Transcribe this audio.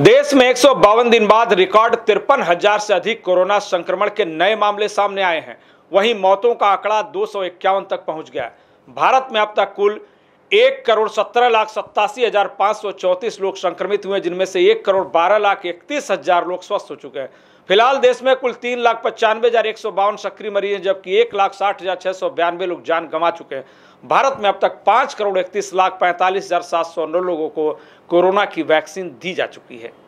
देश में एक दिन बाद रिकॉर्ड तिरपन हजार से अधिक कोरोना संक्रमण के नए मामले सामने आए हैं वहीं मौतों का आंकड़ा दो तक पहुंच गया भारत में अब तक कुल एक करोड़ सत्रह लाख सत्तासी हजार पाँच सौ चौंतीस लोग संक्रमित हुए जिनमें से एक करोड़ बारह लाख इकतीस हजार लोग स्वस्थ हो चुके हैं फिलहाल देश में कुल तीन लाख पचानवे हजार एक सौ बावन सक्रिय मरीज हैं जबकि एक लाख साठ हजार छः सौ बयानवे लोग जान गंवा चुके हैं भारत में अब तक पाँच करोड़ इकतीस लाख पैंतालीस हजार सात सौ नौ लोगों को कोरोना की वैक्सीन दी जा चुकी है